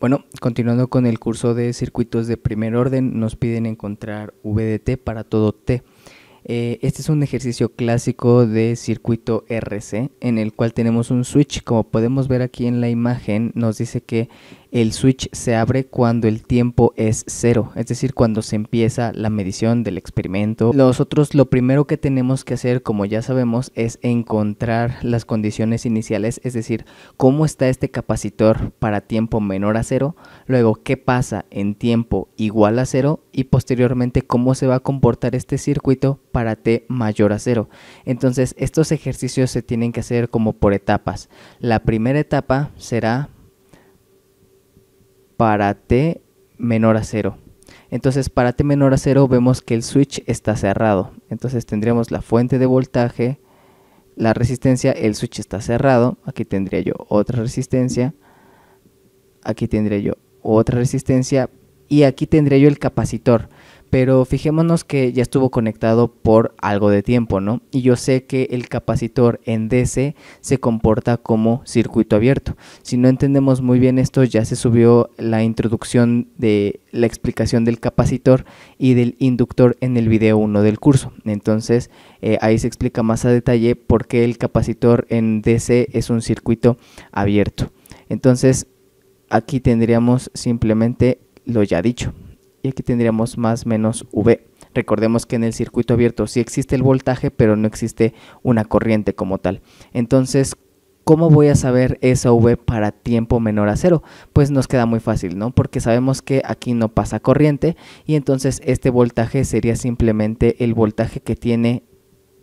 Bueno, continuando con el curso de circuitos de primer orden, nos piden encontrar VDT para todo T. Eh, este es un ejercicio clásico de circuito RC en el cual tenemos un switch. Como podemos ver aquí en la imagen, nos dice que el switch se abre cuando el tiempo es cero, es decir, cuando se empieza la medición del experimento. Nosotros lo primero que tenemos que hacer, como ya sabemos, es encontrar las condiciones iniciales, es decir, cómo está este capacitor para tiempo menor a cero, luego qué pasa en tiempo igual a cero y posteriormente cómo se va a comportar este circuito para t mayor a cero. Entonces, estos ejercicios se tienen que hacer como por etapas. La primera etapa será para T menor a 0. Entonces para T menor a 0 vemos que el switch está cerrado. Entonces tendríamos la fuente de voltaje, la resistencia, el switch está cerrado. Aquí tendría yo otra resistencia. Aquí tendría yo otra resistencia. Y aquí tendría yo el capacitor pero fijémonos que ya estuvo conectado por algo de tiempo, ¿no? Y yo sé que el capacitor en DC se comporta como circuito abierto. Si no entendemos muy bien esto, ya se subió la introducción de la explicación del capacitor y del inductor en el video 1 del curso. Entonces, eh, ahí se explica más a detalle por qué el capacitor en DC es un circuito abierto. Entonces, aquí tendríamos simplemente lo ya dicho y aquí tendríamos más menos V. Recordemos que en el circuito abierto sí existe el voltaje, pero no existe una corriente como tal. Entonces, ¿cómo voy a saber esa V para tiempo menor a cero? Pues nos queda muy fácil, ¿no? Porque sabemos que aquí no pasa corriente y entonces este voltaje sería simplemente el voltaje que tiene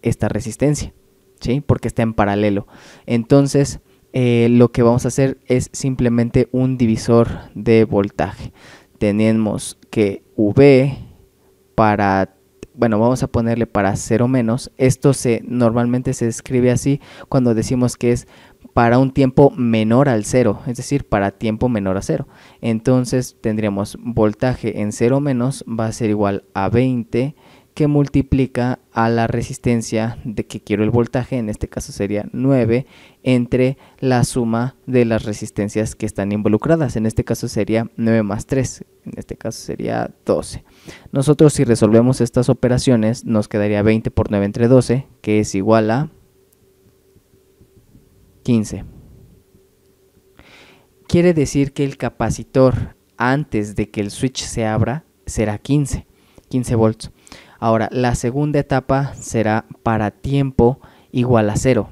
esta resistencia, ¿sí? Porque está en paralelo. Entonces, eh, lo que vamos a hacer es simplemente un divisor de voltaje tenemos que V para, bueno, vamos a ponerle para 0 menos. Esto se normalmente se escribe así cuando decimos que es para un tiempo menor al 0, es decir, para tiempo menor a 0. Entonces tendríamos voltaje en 0 menos va a ser igual a 20 que multiplica a la resistencia de que quiero el voltaje, en este caso sería 9, entre la suma de las resistencias que están involucradas. En este caso sería 9 más 3, en este caso sería 12. Nosotros si resolvemos estas operaciones nos quedaría 20 por 9 entre 12, que es igual a 15. Quiere decir que el capacitor antes de que el switch se abra será 15, 15 volts. Ahora, la segunda etapa será para tiempo igual a cero.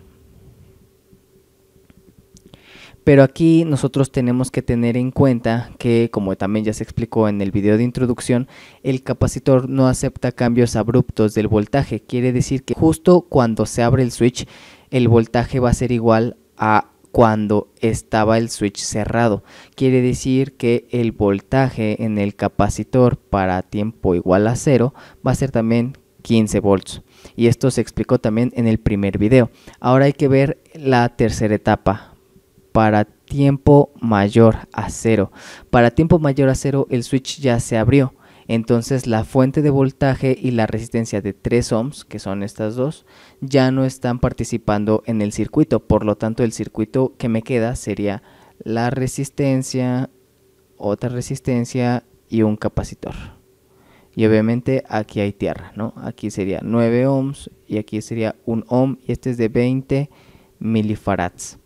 Pero aquí nosotros tenemos que tener en cuenta que, como también ya se explicó en el video de introducción, el capacitor no acepta cambios abruptos del voltaje. Quiere decir que justo cuando se abre el switch, el voltaje va a ser igual a cuando estaba el switch cerrado. Quiere decir que el voltaje en el capacitor para tiempo igual a cero va a ser también 15 volts. Y esto se explicó también en el primer video. Ahora hay que ver la tercera etapa. Para tiempo mayor a cero. Para tiempo mayor a cero el switch ya se abrió entonces la fuente de voltaje y la resistencia de 3 ohms, que son estas dos, ya no están participando en el circuito. Por lo tanto, el circuito que me queda sería la resistencia, otra resistencia y un capacitor. Y obviamente aquí hay tierra, ¿no? Aquí sería 9 ohms y aquí sería 1 ohm y este es de 20 milifarads.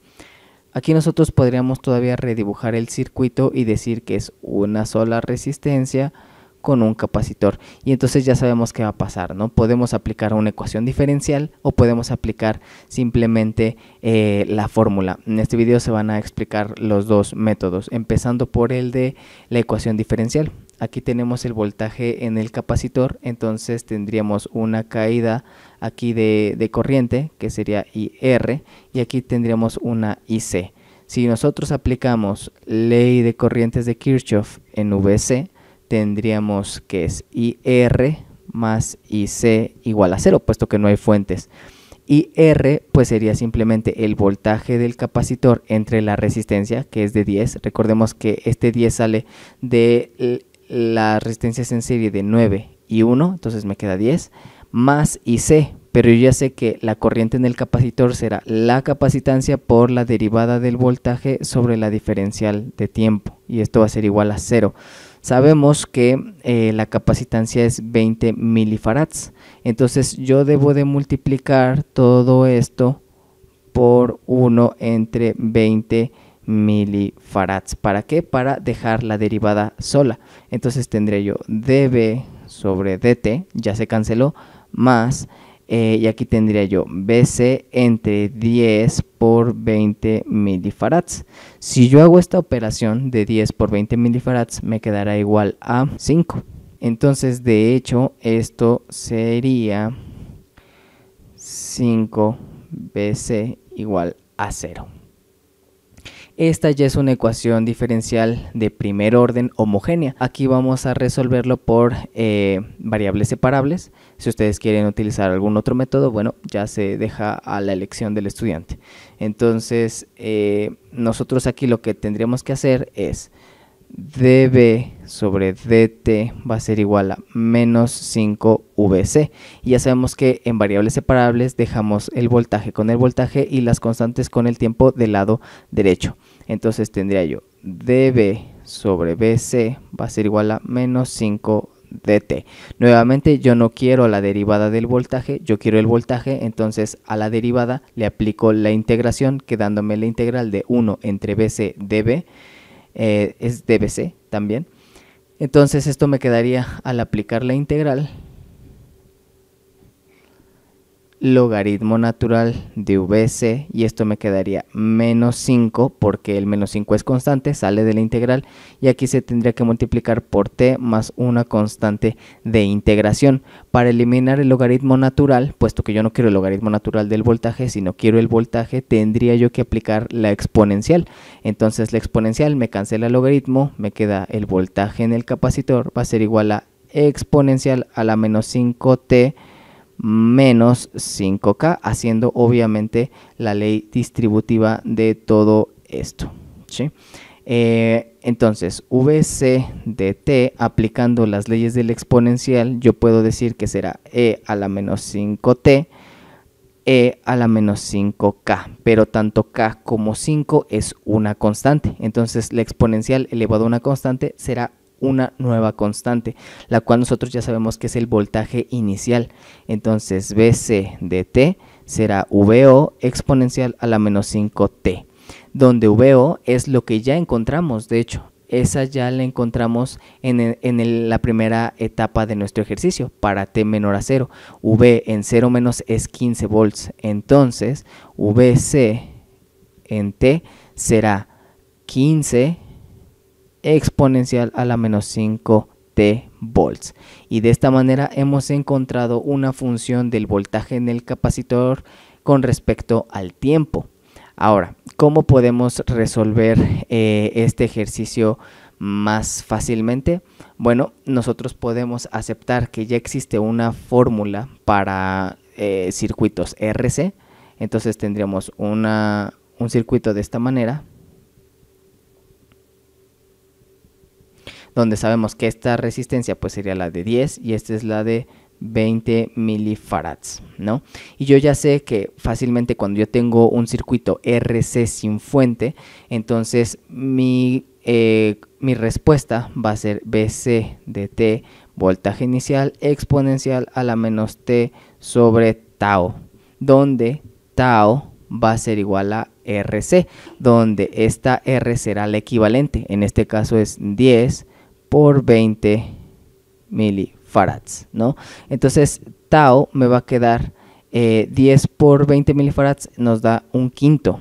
Aquí nosotros podríamos todavía redibujar el circuito y decir que es una sola resistencia con un capacitor. Y entonces ya sabemos qué va a pasar, ¿no? Podemos aplicar una ecuación diferencial o podemos aplicar simplemente eh, la fórmula. En este video se van a explicar los dos métodos, empezando por el de la ecuación diferencial. Aquí tenemos el voltaje en el capacitor, entonces tendríamos una caída aquí de, de corriente, que sería IR, y aquí tendríamos una IC. Si nosotros aplicamos ley de corrientes de Kirchhoff en VC, tendríamos que es IR más IC igual a cero, puesto que no hay fuentes. IR pues sería simplemente el voltaje del capacitor entre la resistencia, que es de 10. Recordemos que este 10 sale de las resistencias en serie de 9 y 1, entonces me queda 10, más IC, pero yo ya sé que la corriente en el capacitor será la capacitancia por la derivada del voltaje sobre la diferencial de tiempo y esto va a ser igual a 0. Sabemos que eh, la capacitancia es 20 milifarads. Entonces yo debo de multiplicar todo esto por 1 entre 20 milifarads. ¿Para qué? Para dejar la derivada sola. Entonces tendré yo dB sobre dt, ya se canceló, más eh, y aquí tendría yo BC entre 10 por 20 milifarads. Si yo hago esta operación de 10 por 20 milifarads, me quedará igual a 5. Entonces, de hecho, esto sería 5 BC igual a 0. Esta ya es una ecuación diferencial de primer orden homogénea. Aquí vamos a resolverlo por eh, variables separables. Si ustedes quieren utilizar algún otro método, bueno, ya se deja a la elección del estudiante. Entonces, eh, nosotros aquí lo que tendríamos que hacer es dB sobre dt va a ser igual a menos 5vc. Y ya sabemos que en variables separables dejamos el voltaje con el voltaje y las constantes con el tiempo del lado derecho. Entonces tendría yo dB sobre bc va a ser igual a menos 5 dt. Nuevamente yo no quiero la derivada del voltaje, yo quiero el voltaje, entonces a la derivada le aplico la integración quedándome la integral de 1 entre bc dB eh, es DBC también. Entonces esto me quedaría al aplicar la integral logaritmo natural de VC y esto me quedaría menos 5 porque el menos 5 es constante, sale de la integral y aquí se tendría que multiplicar por t más una constante de integración para eliminar el logaritmo natural, puesto que yo no quiero el logaritmo natural del voltaje, sino quiero el voltaje, tendría yo que aplicar la exponencial. Entonces la exponencial me cancela el logaritmo, me queda el voltaje en el capacitor, va a ser igual a exponencial a la menos 5t menos 5K, haciendo obviamente la ley distributiva de todo esto. Eh, entonces, VC de t, aplicando las leyes del exponencial, yo puedo decir que será e a la menos 5t, e a la menos 5k, pero tanto k como 5 es una constante. Entonces, la exponencial elevado a una constante será una nueva constante, la cual nosotros ya sabemos que es el voltaje inicial. Entonces, BC de T será VO exponencial a la menos 5T, donde VO es lo que ya encontramos, de hecho. Esa ya la encontramos en, la primera etapa de nuestro ejercicio, para T menor a 0. V en 0 menos es 15 volts. Entonces, VC en T será 15 exponencial a la menos 5 t volts. Y de esta manera hemos encontrado una función del voltaje en el capacitor con respecto al tiempo. Ahora, ¿cómo podemos resolver eh, este ejercicio más fácilmente? Bueno, nosotros podemos aceptar que ya existe una fórmula para eh, circuitos RC. Entonces tendríamos un circuito de esta manera donde sabemos que esta resistencia pues sería la de 10 y esta es la de 20 milifarads, Y yo ya sé que fácilmente cuando yo tengo un circuito RC sin fuente, entonces mi, eh, mi respuesta va a ser BC de T, voltaje inicial exponencial a la menos T sobre tau, donde tau va a ser igual a RC, donde esta R será la equivalente, en este caso es 10 por 20 milifarads, ¿no? Entonces, tau me va a quedar 10 eh, por 20 milifarads nos da un quinto,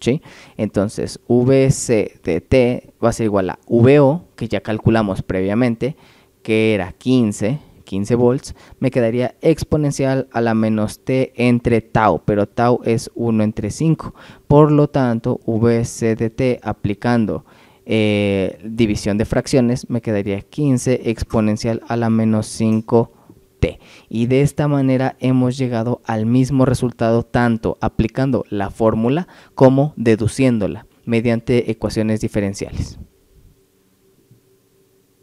¿sí? Entonces, vcdt va a ser igual a VO, que ya calculamos previamente, que era 15, 15 volts, me quedaría exponencial a la menos T entre tau, pero tau es 1 entre 5. Por lo tanto, vcdt de aplicando eh, división de fracciones me quedaría 15 exponencial a la menos 5 t. Y de esta manera hemos llegado al mismo resultado tanto aplicando la fórmula como deduciéndola mediante ecuaciones diferenciales.